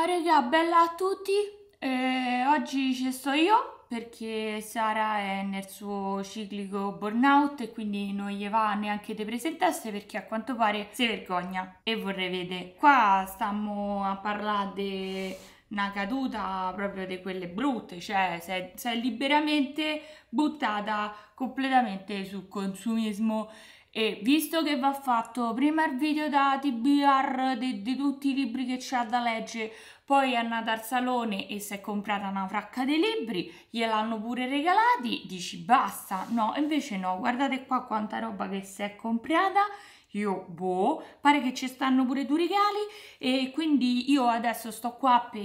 Ah raga, bella a tutti, eh, oggi ci sto io perché Sara è nel suo ciclico burnout e quindi non gli va neanche di presentarsi perché a quanto pare si vergogna e vorrei vedere. Qua stiamo a parlare di una caduta proprio di quelle brutte, cioè sei, sei liberamente buttata completamente sul consumismo e visto che va fatto prima il video da TBR di, di tutti i libri che c'ha da leggere, poi è andata al salone e si è comprata una fracca di libri, gliel'hanno pure regalati, dici basta, no, invece no, guardate qua quanta roba che si è comprata, io boh, pare che ci stanno pure due regali e quindi io adesso sto qua per,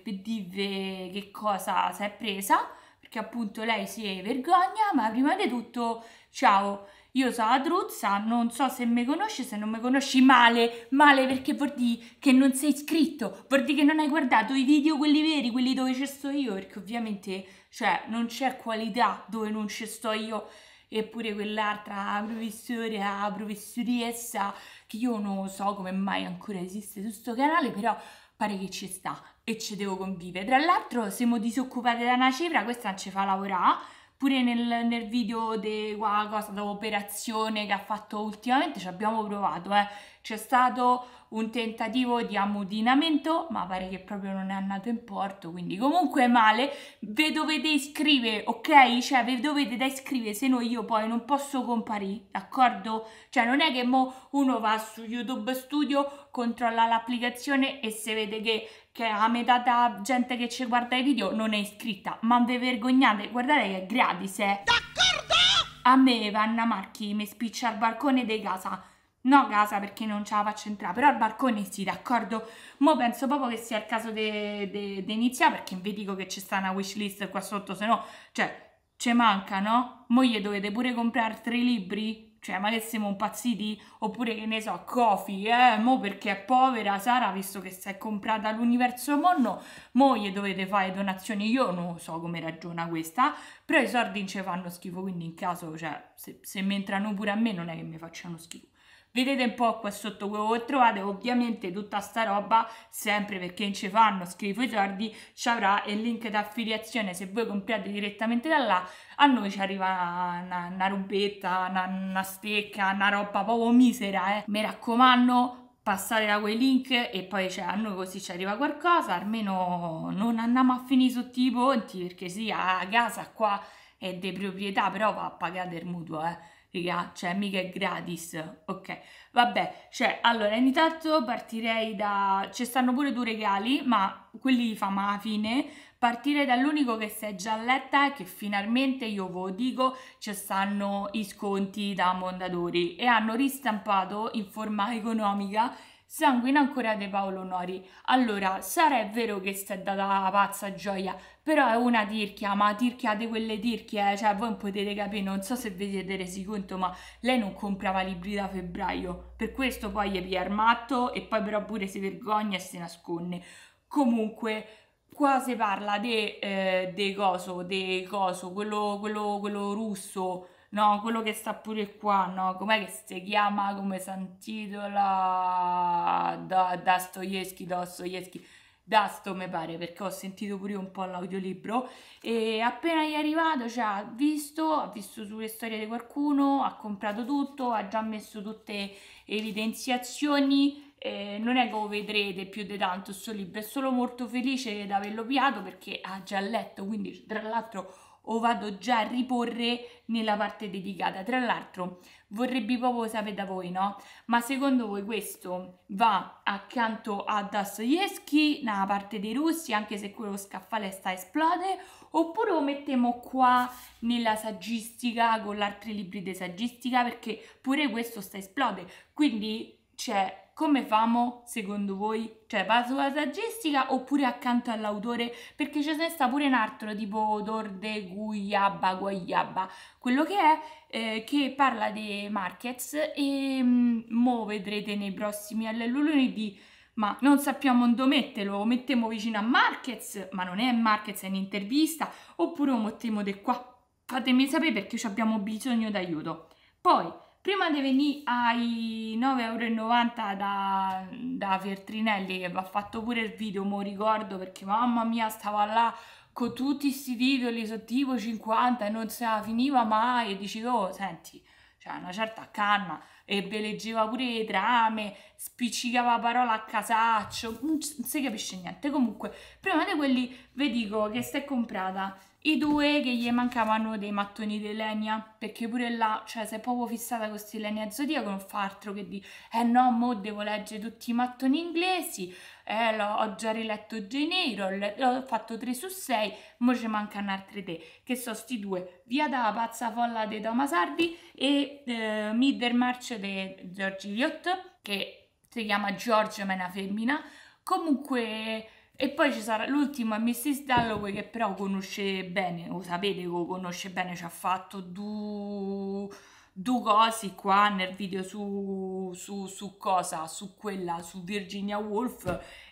per dirvi che cosa si è presa, perché appunto lei si vergogna, ma prima di tutto ciao! Io sono Adruzza, non so se mi conosci, se non mi conosci male, male perché vuol dire che non sei iscritto, vuol dire che non hai guardato i video quelli veri, quelli dove ci sto io, perché ovviamente, cioè, non c'è qualità dove non ci sto io, eppure quell'altra professore, professoressa, che io non so come mai ancora esiste su sto canale, però pare che ci sta e ci devo convivere. Tra l'altro, siamo disoccupati da una cifra, questa non ci fa lavorare, pure nel, nel video di cosa, dell'operazione che ha fatto ultimamente ci abbiamo provato, eh. c'è stato un tentativo di ammudinamento, ma pare che proprio non è andato in porto, quindi comunque male, ve dovete iscrivere, ok? Cioè ve dovete da iscrivere, se no io poi non posso comparire, d'accordo? Cioè non è che mo uno va su YouTube Studio, controlla l'applicazione e se vede che, che a metà da gente che ci guarda i video non è iscritta, ma ve vergognate, guardate che è gratis, eh! D'accordo! A me Vanna Marchi mi spiccia al balcone di casa, No, casa perché non ce la faccio entrare, però al balcone sì, d'accordo? Mo penso proprio che sia il caso di iniziare perché vi dico che c'è sta una wishlist qua sotto, se no, cioè, ce manca, no? Moglie dovete pure comprare tre libri? Cioè, ma che siamo impazziti? Oppure che ne so, Kofi, eh? Mo perché è povera Sara, visto che si è comprata l'universo monno, mo gli dovete fare donazioni. Io non so come ragiona questa, però i sordi non ci fanno schifo, quindi in caso, cioè, se, se mi entrano pure a me non è che mi facciano schifo. Vedete un po' qua sotto quello che trovate, ovviamente tutta sta roba, sempre perché in ci fanno, scrivo i soldi, ci avrà il link d'affiliazione, se voi comprate direttamente da là, a noi ci arriva una, una rubetta, una, una stecca, una roba proprio misera, eh. Mi raccomando, passate da quei link e poi cioè, a noi così ci arriva qualcosa, almeno non andiamo a finire sotto i ponti perché sì, a casa qua è di proprietà, però va a pagare il mutuo, eh raga, cioè mica è gratis, ok? Vabbè, cioè, allora, intanto partirei da... ci cioè, stanno pure due regali, ma quelli li famo a fine, partirei dall'unico che si è già letta e che finalmente, io ve lo dico, ci stanno i sconti da Mondadori e hanno ristampato in forma economica Sanguina ancora De Paolo Nori. Allora, Sara è vero che sta data la pazza gioia, però è una tirchia, ma tirchia di quelle tirchie, cioè voi potete capire, non so se vi siete resi conto, ma lei non comprava libri da febbraio, per questo poi è pia matto e poi però pure si vergogna e si nasconde. Comunque, qua si parla di eh, de coso, de coso, quello, quello, quello russo, no, quello che sta pure qua, no, com'è che si chiama, come s'antitola, da, Dostoevsky, Dostoevsky, Dasto mi pare, perché ho sentito pure un po' l'audiolibro, e appena è arrivato, cioè, ha visto, ha visto sulle storie di qualcuno, ha comprato tutto, ha già messo tutte evidenziazioni, eh, non è che lo vedrete più di tanto questo libro, è solo molto felice di averlo piato perché ha già letto, quindi tra l'altro o vado già a riporre nella parte dedicata. Tra l'altro vorrebbe proprio sapere da voi, no? Ma secondo voi questo va accanto a Dostoevsky, nella parte dei russi, anche se quello scaffale sta a esplode, oppure lo mettiamo qua nella saggistica con altri libri di saggistica, perché pure questo sta a esplode. Quindi c'è come famo secondo voi? Cioè, va sulla saggistica oppure accanto all'autore? Perché c'è sta pure un altro tipo Dorde, Guiabba, Guagliabba, quello che è eh, che parla di markets e mh, mm, mo vedrete nei prossimi lunedì ma non sappiamo dove metterlo, lo mettiamo vicino a Markets, ma non è Markets, è un'intervista, oppure lo mettiamo di qua. Fatemi sapere perché abbiamo bisogno d'aiuto. Poi, Prima di venire ai 9,90€ da, da Fertrinelli che va fatto pure il video, mo ricordo, perché mamma mia stava là con tutti questi titoli tipo 50 e non se la finiva mai e dicevo, oh, senti, c'è una certa canna e leggeva pure le trame, spiccicava parola a casaccio, non si capisce niente. Comunque, prima di quelli vi dico che si è comprata i due che gli mancavano dei mattoni di legna, perché pure là, cioè sei proprio fissata con questi legna zodiaco, non fa altro che di eh no, mo devo leggere tutti i mattoni inglesi, eh ho già riletto Janeiro, ho fatto 3 su 6, mo ci mancano altri 3, che sono sti due, Via da pazza folla di Tomasardi e eh, Middermarch di George Eliot, che si chiama George ma è una femmina, comunque e poi ci sarà l'ultima Mrs. Dalloway che però conosce bene, lo sapete che lo conosce bene, ci ha fatto due du cose qua nel video su, su, su, cosa, su quella, su Virginia Woolf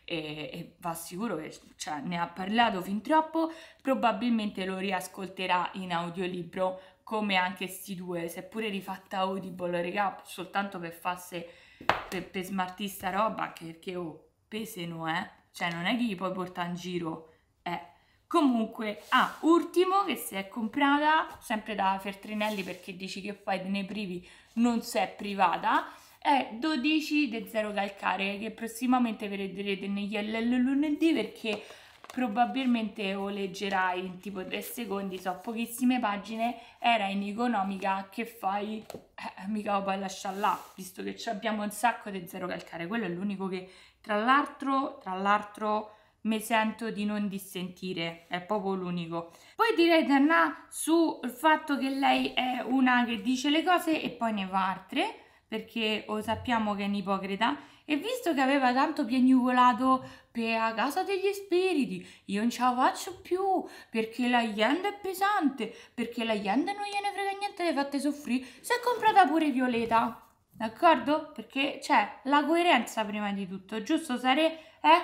e, e va sicuro che cioè, ne ha parlato fin troppo, probabilmente lo riascolterà in audiolibro come anche sti due, seppure rifatta Audible, regà, soltanto per farsi, per, per smartista roba, che, che oh, peseno, eh cioè non è che gli puoi portare in giro, eh. Comunque, ah, ultimo che si è comprata, sempre da Fertrinelli perché dici che fai nei privi, non si è privata, è 12 de 0 calcare che prossimamente vedrete negli LL lunedì perché probabilmente o leggerai in tipo 3 secondi, so pochissime pagine, era in economica che fai, eh, mica lo puoi lasciare là, visto che abbiamo un sacco di zero calcare, quello è l'unico che tra l'altro, tra l'altro mi sento di non dissentire, è proprio l'unico. Poi direi da andare sul fatto che lei è una che dice le cose e poi ne va altre, perché lo sappiamo che è un'ipocrita, e visto che aveva tanto piagnucolato per la casa degli spiriti, io non ce la faccio più, perché la gente è pesante, perché la gente non gliene frega niente, le fatte soffrire, si è comprata pure Violeta d'accordo? Perché c'è cioè, la coerenza prima di tutto, giusto Sare? È,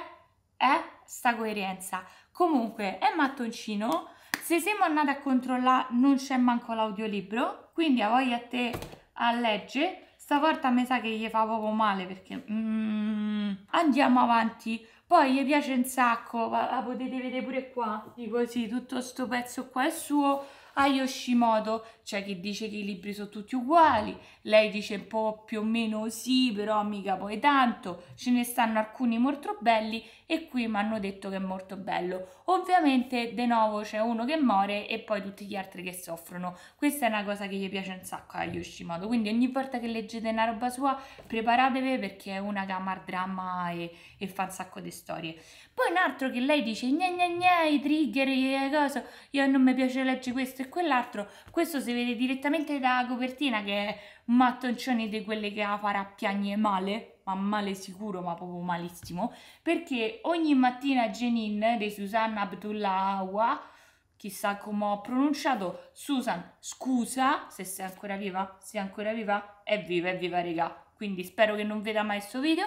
è sta coerenza. Comunque, è mattoncino, se siamo andati a controllare non c'è manco l'audiolibro, quindi a voi a te a leggere, stavolta mi sa che gli fa proprio male perché mm, andiamo avanti poi gli piace un sacco la potete vedere pure qua di così tutto sto pezzo qua è suo a Yoshimoto c'è chi dice che i libri sono tutti uguali, lei dice un po' più o meno sì, però mica poi tanto, ce ne stanno alcuni molto belli e qui mi hanno detto che è molto bello. Ovviamente di nuovo c'è uno che muore e poi tutti gli altri che soffrono. Questa è una cosa che gli piace un sacco a Yoshimoto, quindi ogni volta che leggete una roba sua preparatevi perché è una che camar dramma e, e fa un sacco di storie. Poi un altro che lei dice gna gna gna, i trigger, le cose, io non mi piace leggere questo e quell'altro, questo si vede direttamente dalla copertina che è un mattoncione di quelle che la farà piagne male, ma male sicuro, ma proprio malissimo, perché ogni mattina Jenin di Susanna Abdullawa chissà come ho pronunciato. Susan, scusa se sei ancora viva, sei ancora viva, è viva, è viva regà, quindi spero che non veda mai questo video.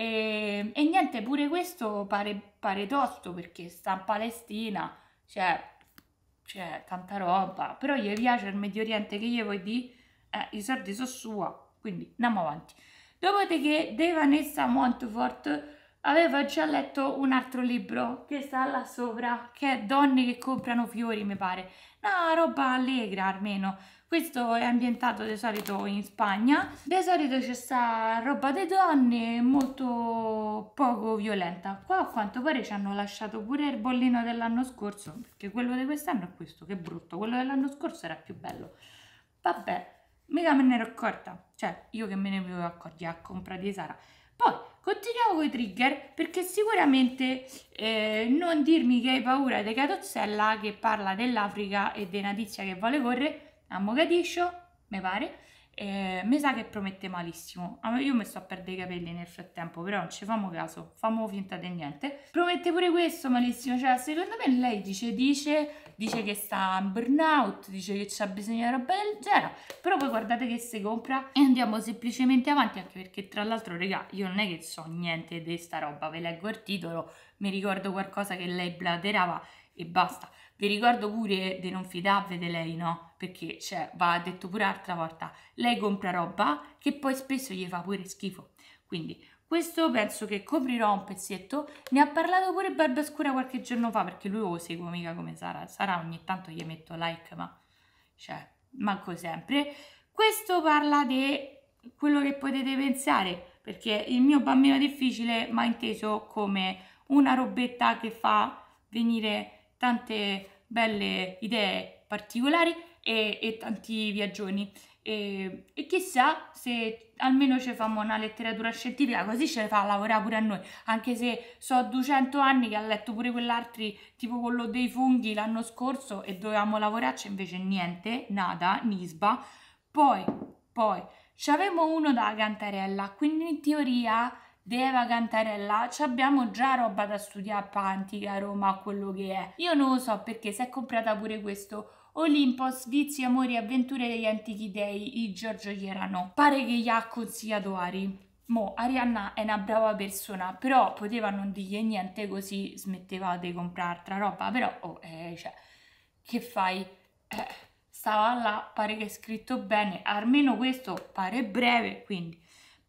E, e niente, pure questo pare, pare tosto perché sta in Palestina, cioè, cioè tanta roba, però gli piace il Medio Oriente che gli vuoi dire, eh, i soldi sono sua, quindi andiamo avanti. Dopodiché De Vanessa Montfort aveva già letto un altro libro che sta là sopra, che è Donne che comprano fiori, mi pare. Una roba allegra almeno. Questo è ambientato di solito in Spagna. Di solito c'è sta roba di donne molto poco violenta. Qua a quanto pare ci hanno lasciato pure il bollino dell'anno scorso, perché quello di quest'anno è questo, che brutto. Quello dell'anno scorso era più bello. Vabbè, mica me ne ero accorta. Cioè, io che me ne avevo accorti a compra di Sara. Poi continuiamo con i trigger perché sicuramente eh, non dirmi che hai paura di Catozzella che parla dell'Africa e di una che vuole correre a Mogadiscio, mi pare, eh, mi sa che promette malissimo. Io mi sto a perdere i capelli nel frattempo, però non ci famo caso, famo finta di niente. Promette pure questo malissimo, cioè secondo me lei dice, dice, dice che sta in burnout, dice che c'ha bisogno di roba del genere, però poi guardate che si compra e andiamo semplicemente avanti, anche perché tra l'altro, regà, io non è che so niente di sta roba, ve leggo il titolo, mi ricordo qualcosa che lei blaterava e basta. Vi ricordo pure di non fidarvi di lei, no? Perché, cioè, va detto pure altra volta, lei compra roba che poi spesso gli fa pure schifo. Quindi, questo penso che coprirò un pezzetto. Ne ha parlato pure Scura qualche giorno fa, perché lui lo seguo mica come Sara. Sara ogni tanto gli metto like, ma... Cioè, manco sempre. Questo parla di quello che potete pensare, perché il mio bambino difficile ma inteso come una robetta che fa venire tante belle idee particolari e, e tanti viaggioni. E, e, chissà se almeno ci fanno una letteratura scientifica, così ce le fa lavorare pure a noi, anche se so 200 anni che ha letto pure quell'altro tipo quello dei funghi l'anno scorso e dovevamo lavorarci invece niente, nada, nisba. Poi, poi, ci c'avevo uno da Cantarella, quindi in teoria deve cantare là, abbiamo già roba da studiare a Pantica, a Roma, quello che è. Io non lo so perché si è comprata pure questo Olimpos, vizi, amori, avventure degli antichi dei, il Giorgio Chierano. Pare che gli ha consigliato Ari. Mo, Arianna è una brava persona, però poteva non dirgli niente così smetteva di comprare altra roba, però, oh, eh, cioè, che fai? Eh, stava là, pare che è scritto bene, almeno questo pare breve, quindi...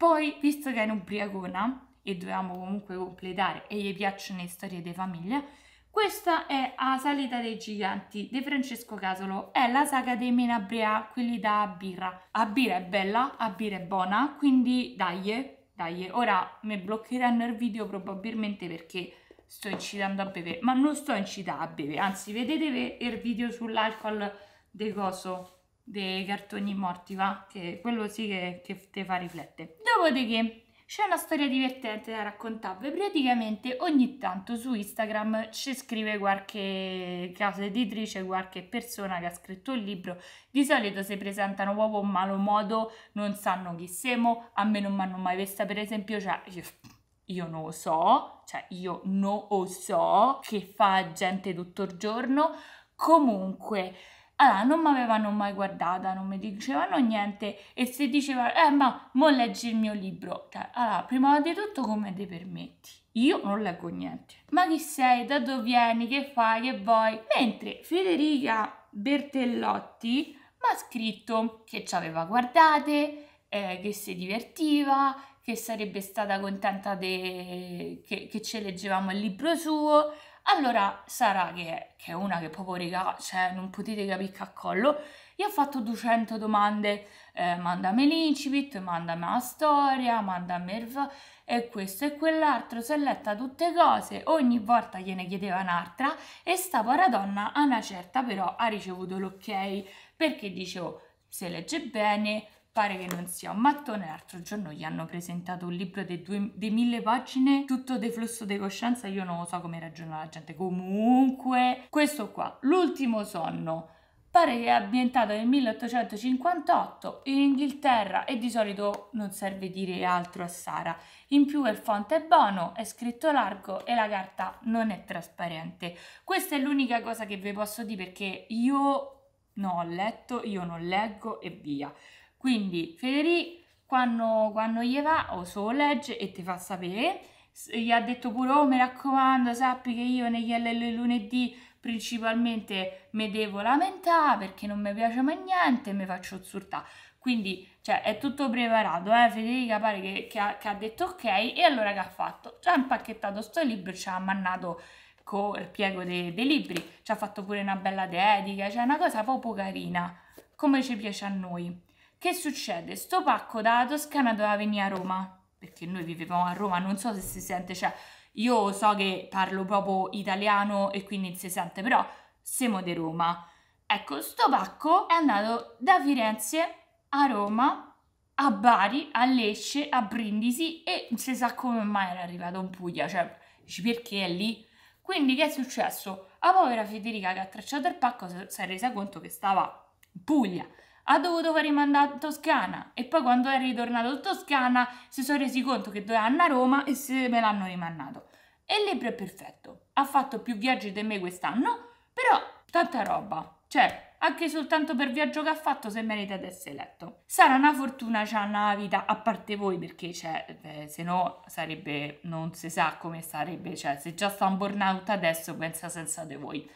Poi, visto che era ubriacona e dovevamo comunque completare e gli piacciono le storie di famiglia, questa è A salita dei giganti di Francesco Casolo, è la saga dei Menabrea, quelli da birra. A birra è bella, a birra è buona, quindi dai, dai. Ora mi bloccheranno il video probabilmente perché sto incitando a bere, ma non sto incitando a bere, anzi vedete il video sull'alcol de coso dei cartoni morti, va? Che quello sì che, che te fa riflettere. Dopodiché c'è una storia divertente da raccontarvi. Praticamente ogni tanto su Instagram ci scrive qualche casa editrice, qualche persona che ha scritto il libro. Di solito si presentano proprio in malo modo, non sanno chi siamo, a me non mi hanno mai vista per esempio, cioè io, io non lo so, cioè io non lo so che fa gente tutto il giorno. Comunque... Allora, non mi avevano mai guardata, non mi dicevano niente e se dicevano, eh ma, mo leggi il mio libro. Cioè, allora, prima di tutto come ti permetti? Io non leggo niente. Ma chi sei? Da dove vieni? Che fai? Che vuoi? Mentre Federica Bertellotti mi ha scritto che ci aveva guardate, eh, che si divertiva, che sarebbe stata contenta de... che, che ci leggevamo il libro suo allora Sara, che, che è una che proprio regà, cioè non potete capire a collo, gli ha fatto 200 domande, eh, mandami l'incipit, mandami la storia, mandami il... e questo e quell'altro, si è letta tutte cose, ogni volta gliene chiedeva un'altra e sta povera donna a una certa però ha ricevuto l'ok perché dicevo se legge bene, pare che non sia un mattone. L'altro giorno gli hanno presentato un libro di due, de mille pagine, tutto deflusso di coscienza. Io non so come ragiona la gente. Comunque, questo qua, l'ultimo sonno. Pare che è ambientato nel 1858 in Inghilterra e di solito non serve dire altro a Sara. In più il font è buono, è scritto largo e la carta non è trasparente. Questa è l'unica cosa che vi posso dire perché io non ho letto, io non leggo e via. Quindi Federico quando, quando gli va o solo legge e ti fa sapere, gli ha detto pure oh mi raccomando sappi che io negli LL lunedì principalmente mi devo lamentare perché non mi piace mai niente e mi faccio zurtà. Quindi cioè, è tutto preparato, eh? Federica pare che, che, ha, che, ha, detto ok e allora che ha fatto? Ci ha impacchettato sto libro, ci ha mannato col piego dei, dei libri, ci ha fatto pure una bella dedica, cioè una cosa proprio carina, come ci piace a noi. Che succede? Sto pacco dalla Toscana doveva venire a Roma, perché noi vivevamo a Roma, non so se si sente, cioè io so che parlo proprio italiano e quindi si sente, però siamo di Roma. Ecco, sto pacco è andato da Firenze a Roma, a Bari, a Lecce, a Brindisi e non si sa come mai era arrivato in Puglia, cioè perché è lì. Quindi che è successo? La povera Federica che ha tracciato il pacco si è resa conto che stava in Puglia ha dovuto fare rimandare in Toscana e poi quando è ritornato in Toscana si sono resi conto che doveva andare a Roma e se me l'hanno rimandato. E il libro è perfetto, ha fatto più viaggi di me quest'anno, però tanta roba, cioè anche soltanto per viaggio che ha fatto se merita di essere letto. Sarà una fortuna c'ha una vita a parte voi perché cioè, beh, se no sarebbe non si sa come sarebbe, cioè se già sta un burnout adesso pensa senza di voi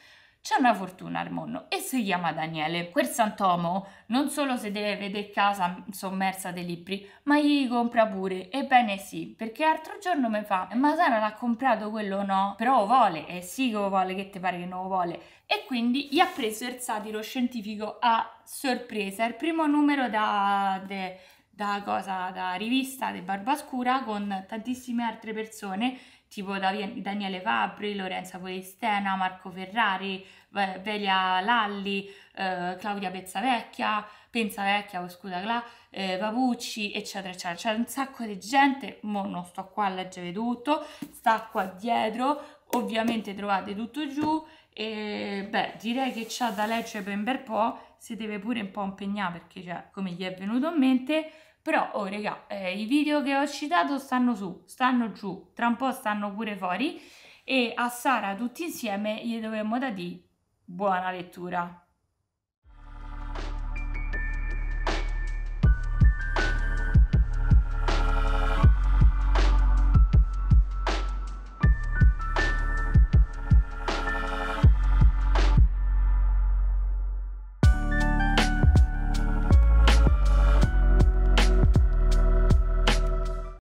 c'è una fortuna al mondo e si chiama Daniele. Quel Sant'Omo non solo se deve vedere casa sommersa dei libri, ma gli compra pure. Ebbene sì, perché altro giorno mi fa, ma Sara l'ha comprato quello no? Però vuole, e sì che vuole, che te pare che non lo vuole. E quindi gli ha preso il satiro scientifico a sorpresa, il primo numero da... De, da cosa, da rivista di Barbascura con tantissime altre persone tipo Daniele Fabri, Lorenza Polistena, Marco Ferrari, Velia Lalli, eh, Claudia Pezzavecchia, Pensavecchia, oh, scusa, Cla, eh, Papucci, eccetera, eccetera. C'è un sacco di gente, mo non sto qua a leggere tutto, sta qua dietro, ovviamente trovate tutto giù e beh, direi che c'ha da leggere per un bel po', si deve pure un po' impegnare perché cioè, come gli è venuto in mente però, oh regà, eh, i video che ho citato stanno su, stanno giù, tra un po' stanno pure fuori e a Sara tutti insieme gli dovremmo dare buona lettura.